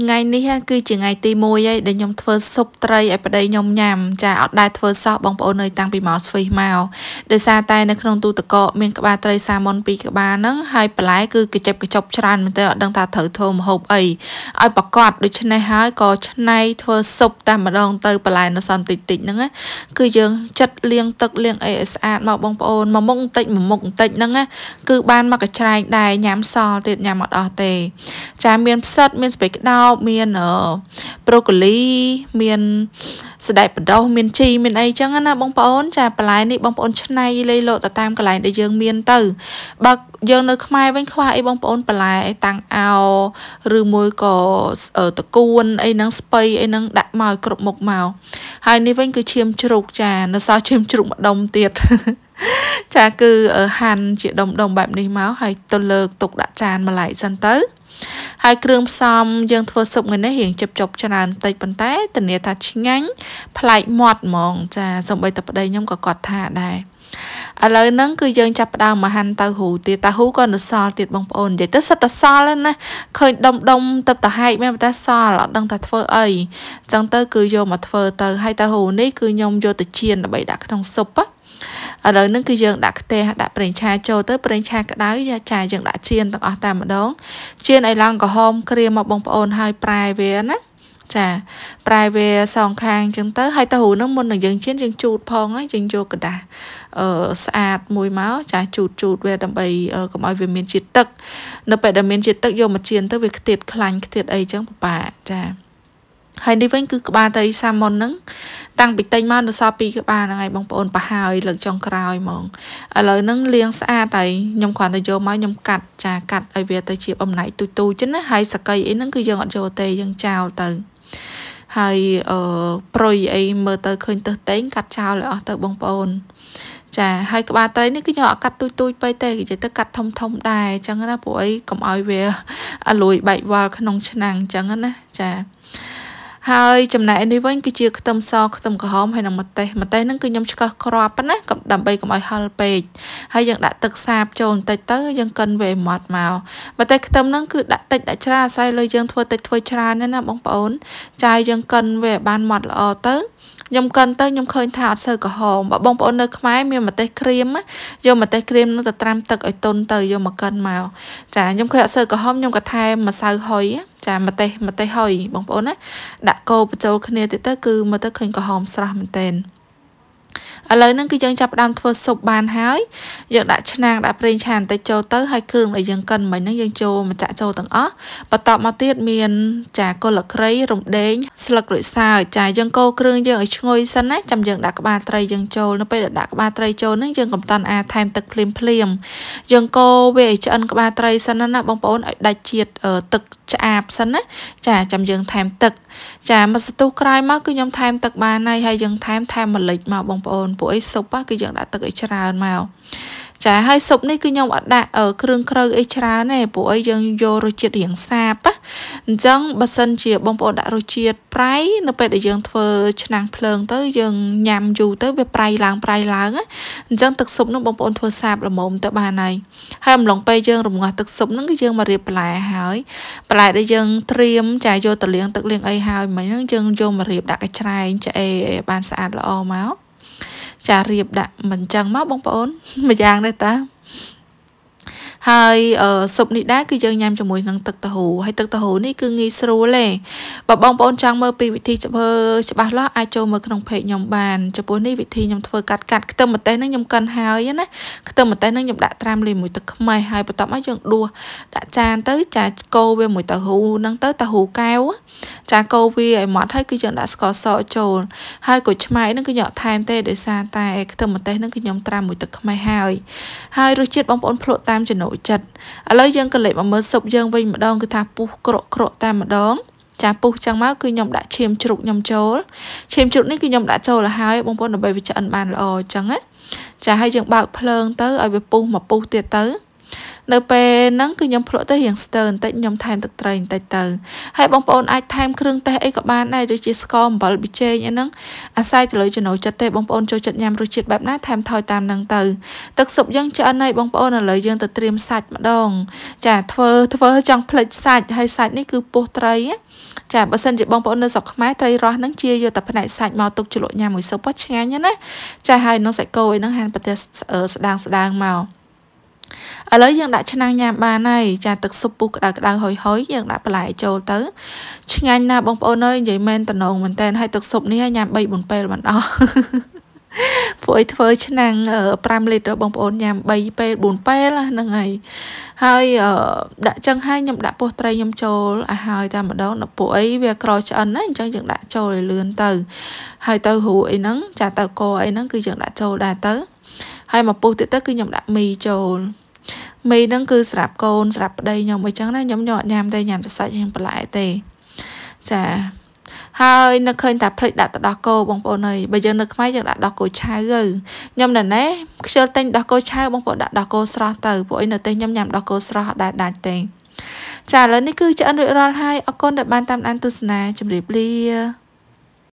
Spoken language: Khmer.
ថ្ងៃនេះគឺជាថ្ងៃទី1ហើយដែលខ្ញុំធ្វើស៊ុបត្រីឲ្យប្តីខ្ញុំញ៉ាំចាអត់ដែលធ្វើសោះបងប្អូនអើយតាំងពីម៉ោងស្វីសមកដោយសារតែនៅក្នុងទូទឹកកកមានក្បាលត្រីសាម៉ុន2ក្បាលហ្នឹងហើយបន្លែគឺកញ្ចិបកញ្ចប់ច្រើនមែនទែនអត់ដឹងថាត្រូវធ្វើម្ហូបអីឲ្យប្រកបដូច្នេះហើយក៏ឆ្នៃធ្វើស៊ុបតែម្ដងទៅបន្លែនៅសល់តិចតិចហ្នឹងគឺយើងចិត្តលាងទឹកលាងអីឲ្យស្អាតមកបងប្អូនមួយមុខបន្តិចមួយមុខបន្តិចហ្នឹងគឺបានមកកញ្ច្រែងដែរញ៉ាំសល់ទៀតញ៉ាំអត់អស់ទេ ចាមានផ្សិតមានស្ពៃក្តោបមានប្រូកូលីមានសដែកបដោះមានជីមានអីចឹងណាបងប្អូនចាបន្លែនេះបងប្អូនឆ្នៃលៃលកទៅតាមកន្លែងដែលយើងមានទៅបើយើងនៅ ខ្មែរវិញខ្វះអីបងប្អូនបន្លែតាំងអោឬមួយក៏តកួនអីហ្នឹងស្ពៃអីហ្នឹងដាក់មកគ្រប់មុខមកហើយនេះវិញ គឺឈាមជ្រូកចានៅសល់ឈាមជ្រូកម្ដុំទៀតចាគឺហាន់ជាដុំដុំបែបនេះមកហើយទៅលើកទុកដាក់ចានម្ល៉េះសិនទៅហើយគ្រឿងផ្សំយើងធ្វើស៊ុបថ្ងៃនេះរៀងជិបចប់ច្រើនតិចប៉ុន្តែធានា ថាឆ្ងាញ់ប្លែកមាត់ហ្មង ចាសំបីតែប្តីខ្ញុំក៏គាត់ថាដែរឥឡូវហ្នឹងគឺយើងចាប់ផ្ដើមមកហាន់តៅហ៊ូទៀតតៅហ៊ូក៏នៅសល់ទៀតបងប្អូននិយាយទៅសិតតែសល់ណាឃើញដុំដុំទៅប្រហែកមែនតែសល់អត់ដឹងថាធ្វើអីអញ្ចឹងទៅគឺយកមកធ្វើទៅហើយតៅហ៊ូនេះគឺខ្ញុំយកទៅចៀនដើម្បីដាក់ក្នុងស៊ុបណាឥឡូវហ្នឹងគឺយើងដាក់ខ្ទះដាក់ប្រេងឆាចូលទៅប្រេងឆាក្តៅចាយើងដាក់ចៀនទាំងអស់តែម្ដងចៀនឲ្យឡើងក្រហម គ្រាមកបងប្អូនហើយប្រែវាណាចាប្រែវាសងខាងអញ្ចឹងទៅ ហើយតើរូនឹងមុននឹងយើងជៀនយើងជូតផងហើយយើងយកกระดาษអឺស្អាតមួយមកចាជូតជូតវាដើម្បីកុំឲ្យវាមានជាតិទឹក នៅពេលដែលមានជាតិទឹកយកមកជៀនទៅវាខ្ទាតខ្លាញ់ខ្ទាតអីអញ្ចឹងពិបាកចាហើយនេះវិញគឺក្បាលត្រីសាម៉ុនហ្នឹងតាំងពីទិញមកនៅសល់2ក្បាលហ្នឹងហើយបងប្អូនប្រហើយលើកចុងក្រោយហ្មងឥឡូវហ្នឹងលាងស្អាតហើយខ្ញុំគ្រាន់តែយកមកខ្ញុំកាត់ចាកាត់ឲ្យវាទៅជាបំណែកទូទូចឹងណាហើយសកៃអីហ្នឹងគឺយើងអត់យកទេយើងចោលទៅហើយអឺប្រុយអីមើលទៅឃើញទៅតែងកាត់ចោលឲ្យអស់ទៅបងប្អូនចាហើយក្បាលត្រីនេះគឺខ្ញុំអត់កាត់ទូចទូចពេកទេនិយាយទៅកាត់ធំធំដែរអញ្ចឹងណាពួកអីកុំឲ្យវាលួយបែកវល់ក្នុងឆ្នាំងអញ្ចឹងណាចាហើយចំណែកនេះវិញគឺជាខ្ទឹមសខ្ទឹមក្រហមហើយនិងម្ទេសម្ទេសហ្នឹងគឺខ្ញុំឆ្កឹះក្របប៉ុណ្ណាដើម្បីកុំឲ្យហឹលពេកហើយយើងដាក់ទឹកសាបចូលបន្តិចទៅយើងកិនវាឲ្យម៉ត់មកម្ទេសខ្ទឹមហ្នឹងគឺដាក់តិចដាក់ច្រើនអាស្រ័យលើយើងធ្វើតិចធ្វើច្រើនណាបងប្អូនចាយយើងកិនវាឲ្យបានម៉ត់ល្អទៅខ្ញុំកិនទៅ ខ្ញុំឃើញថាអត់សូវក្រហមបើបងប្អូននៅខ្មែរមានម្ទេសក្រៀមយកម្ទេសក្រៀមនឹងទៅត្រាំទឹកឲ្យទន់ទៅយកមកកិនមកចាខ្ញុំឃើញអត់សូវក្រហមខ្ញុំក៏ថែមម្សៅហុយចាម្ទេសម្ទេសហុយបងប្អូនណាដាក់កោបញ្ចូលគ្នាតិចទៅគឺមើលទៅឃើញក្រហមស្រស់មែនតើឥឡូវហ្នឹងគឺយើងចាប់ផ្ដើមធ្វើស៊ុបបានហើយយើងដាក់ឆ្នាំងដាក់ប្រេងឆាបន្តិចចូលទៅហើយគ្រឿងដែលយើងកិនមិញហ្នឹងយើងចូលម្ចាក់ចូលទាំងអស់បន្តមកទៀតមានចាកុលក្រីរំដេងស្លឹករសើចចាយើងកូរគ្រឿងយើងឲ្យឈ្ងុយសិនណាចាំយើងដាក់ក្បាលត្រីយើងចូលនៅពេលដែលដាក់ក្បាលត្រីចូលហ្នឹងយើងកំតាន់អាថែមទឹកភ្លាមភ្លាមយើងកូរវាឲ្យឆ្អិនក្បាលត្រីសិនណាបងប្អូនឲ្យដាច់ជាតិទឹកឆ្អាបសិនណាចាចាំយើងថែមទឹកចាមកសន្ទុះក្រោយមកគឺខ្ញុំថែម ទឹកបានហើយហើយយើងថែមថែមម្លិចមកបងប្អូនពួកអីស៊ុបគឺយើងដាក់ទឹកអីច្រើនមកចាហើយស៊ុបនេះគឺខ្ញុំអត់ដាក់គ្រឿងក្រៅអីច្រើនទេព្រោះអីយើងយករសជាតិរៀងសាបអញ្ចឹងបើសិនជាបងប្អូនដាក់រសជាតិប្រៃនៅពេលដែលយើងធ្វើឆ្នាំងភ្លើង ទៅយើងញ៉ាំយូរទៅវាប្រៃឡើងប្រៃឡើងអញ្ចឹងទឹកស៊ុបនោះបងប្អូនធ្វើសាបល្មមទៅបានហើយហើយអំឡុងពេលយើងរងាស់ទឹកស៊ុបហ្នឹងគឺយើងមករៀបបន្លែហើយបន្លែដែលយើង ត្រៀមចាយកទៅលាងទឹកលាងអីហើយមិញហ្នឹងយើងយកមករៀបដាក់កញ្ច្រែងឆ្អេបានស្អាតល្អមកចារៀបដាក់មិនចឹងមកបងប្អូនម្យ៉ាងដែរតាហើយស៊ុបនេះដែរគឺយើងញ៉ាំជាមួយនឹងទឹកតាហ៊ូហើយទឹកតាហ៊ូនេះគឺងាយស្រួលទេបើបងប្អូនចង់មើលពីវិធីធ្វើច្បាស់លាស់អាចចូលមើលក្នុង page ខ្ញុំបានចំពោះនេះវិធីខ្ញុំធ្វើកាត់កាត់ខ្ទឹមម្ទេសហ្នឹងខ្ញុំកិនហើយណាខ្ទឹមម្ទេសហ្នឹងខ្ញុំដាក់ត្រាំលាយមួយទឹកខ្មេះហើយបន្ទាប់មកយើងដួសដាក់ចានទៅចាកូរវាមួយតាហ៊ូហ្នឹងទៅតាហ៊ូកែវចាកូរវាឲ្យម៉ត់ហើយគឺយើងដាក់ស្ករសចូលហើយកូចឆ្មាយហ្នឹងគឺខ្ញុំអត់ថែមទេដោយសារតែខ្ទឹមម្ទេសហ្នឹងគឺខ្ញុំត្រាំមួយទឹកខ្មេះហើយហើយរសជាតិបងប្អូនភ្លក់តាមចំណូលចិត្តឥឡូវយើងក៏លេចមកមើលសុបយើងវិញម្ដងគឺថាពុះក្រក់ក្រក់តែម្ដងចាពុះចឹងមកគឺខ្ញុំដាក់ឈាមជ្រូកខ្ញុំចូលឈាមជ្រូកនេះគឺខ្ញុំដាក់ចូលហើយបងប្អូនដើម្បីវាឆ្អិនបានល្អចឹងណាចាហើយយើងបើកភ្លើងទៅឲ្យវាពុះមកពុះទៀតទៅនៅពេលហ្នឹងគឺខ្ញុំភ្លក់ទៅរៀងស្ទើរបន្តិចខ្ញុំថែមទឹកត្រីបន្តិចទៅហើយបងប្អូនអាចថែមគ្រឿងទេសអីក៏បានដែរដូចជាស្ករអំបិលប៊ីចេងអីហ្នឹងអាស្រ័យទៅលើចំណូលចិត្តទេបងប្អូនចូលចិត្តញ៉ាំរសជាតិបែបណាថែមថយតាមហ្នឹងទៅទឹកស៊ុបយើងឆ្អិនហើយបងប្អូនឥឡូវយើងទៅត្រៀមសាច់ម្ដង ចាធ្វើធ្វើចង់ផ្លិចសាច់ហើយសាច់នេះគឺពោះត្រី ចាបើសិនជាបងប្អូននៅស្រុកខ្មែរត្រីរស់ហ្នឹងជាយកតែផ្នែកសាច់មកទុកជ្រលក់ញ៉ាំមួយស៊ុបឆ្ងាញ់ណាចាហើយនឹងសាច់គោអីហ្នឹងហាន់ប្រទេសស្ដាងស្ដាងមកឥឡូវយើងដាក់ឆ្នាំងញ៉ាំបានហើយចាទឹកស៊ុបពុះក្តៅក្តៅហុយហុយយើងដាក់បន្លែចូលទៅឆ្ងាញ់ណាស់បងប្អូនអើយនិយាយមែនតំណងមែនតើហើយទឹកស៊ុបនេះញ៉ាំ3 4ពេលមិនអស់ពួកឯងធ្វើឆ្នាំង5លីត្របងប្អូនញ៉ាំ3ពេល4ពេលហ្នឹងហើយហើយដាក់ចឹងហើយខ្ញុំដាក់ពោះត្រីខ្ញុំចូលឲ្យហើយតែម្ដងដល់ពួកឯងវាក្រឆ្អិនណាអញ្ចឹងយើងដាក់ចូលឲ្យលឿនទៅហើយទៅហូរអីហ្នឹងចាទៅកអីហ្នឹងគឺយើងដាក់ចូលដែរទៅហើយមកពុះទៀតទៅគឺខ្ញុំដាក់មីចូលមីហ្នឹងគឺស្រាប់កូនស្រាប់ប្តីខ្ញុំអីចឹងណាខ្ញុំខ្ញុំអត់ញ៉ាំទេញ៉ាំតែសាច់និងបន្លែទេចាហើយនឹកឃើញតែភ្លេចដាក់ទៅដោះគោបងប្អូនអើយបើយើងនៅខ្មែរយើងដាក់ដោះគោឆៅទៅខ្ញុំណែណែខ្ជិលទិញដោះគោឆៅបងប្អូនដាក់ដោះគោស្រស់ទៅពួកអីនៅទេខ្ញុំញ៉ាំដោះគោស្រស់ដែរដាច់ទេចាឥឡូវនេះគឺឆ្អិនរួចរាល់ហើយអរគុណដែលបានតាមដានទស្សនាជម្រាបលា